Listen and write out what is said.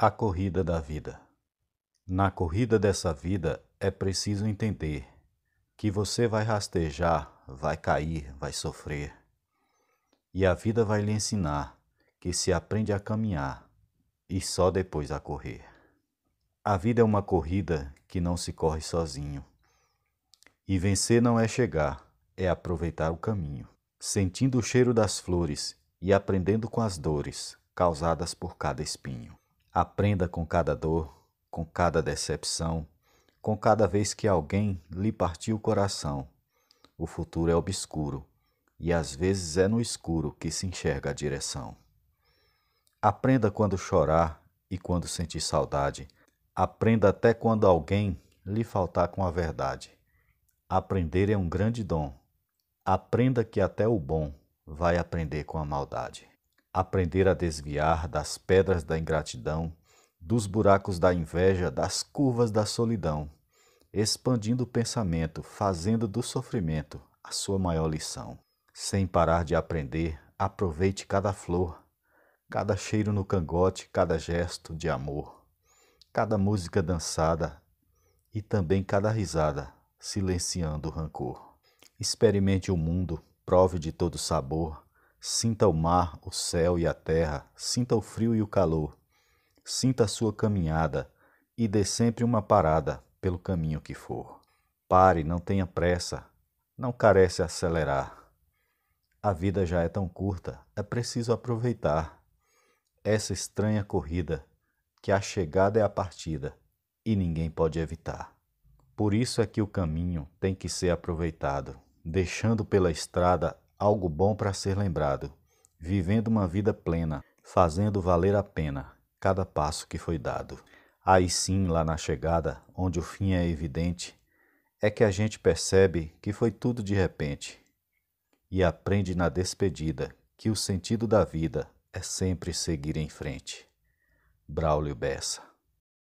A corrida da vida. Na corrida dessa vida é preciso entender que você vai rastejar, vai cair, vai sofrer. E a vida vai lhe ensinar que se aprende a caminhar e só depois a correr. A vida é uma corrida que não se corre sozinho. E vencer não é chegar, é aproveitar o caminho, sentindo o cheiro das flores e aprendendo com as dores causadas por cada espinho. Aprenda com cada dor, com cada decepção, com cada vez que alguém lhe partiu o coração. O futuro é obscuro e às vezes é no escuro que se enxerga a direção. Aprenda quando chorar e quando sentir saudade. Aprenda até quando alguém lhe faltar com a verdade. Aprender é um grande dom. Aprenda que até o bom vai aprender com a maldade aprender a desviar das pedras da ingratidão, dos buracos da inveja, das curvas da solidão, expandindo o pensamento, fazendo do sofrimento a sua maior lição. Sem parar de aprender, aproveite cada flor, cada cheiro no cangote, cada gesto de amor, cada música dançada e também cada risada, silenciando o rancor. Experimente o mundo, prove de todo sabor Sinta o mar, o céu e a terra, sinta o frio e o calor. Sinta a sua caminhada e dê sempre uma parada pelo caminho que for. Pare, não tenha pressa, não carece acelerar. A vida já é tão curta, é preciso aproveitar essa estranha corrida, que a chegada é a partida e ninguém pode evitar. Por isso é que o caminho tem que ser aproveitado, deixando pela estrada algo bom para ser lembrado, vivendo uma vida plena, fazendo valer a pena cada passo que foi dado. Aí sim, lá na chegada, onde o fim é evidente, é que a gente percebe que foi tudo de repente e aprende na despedida que o sentido da vida é sempre seguir em frente. Braulio Bessa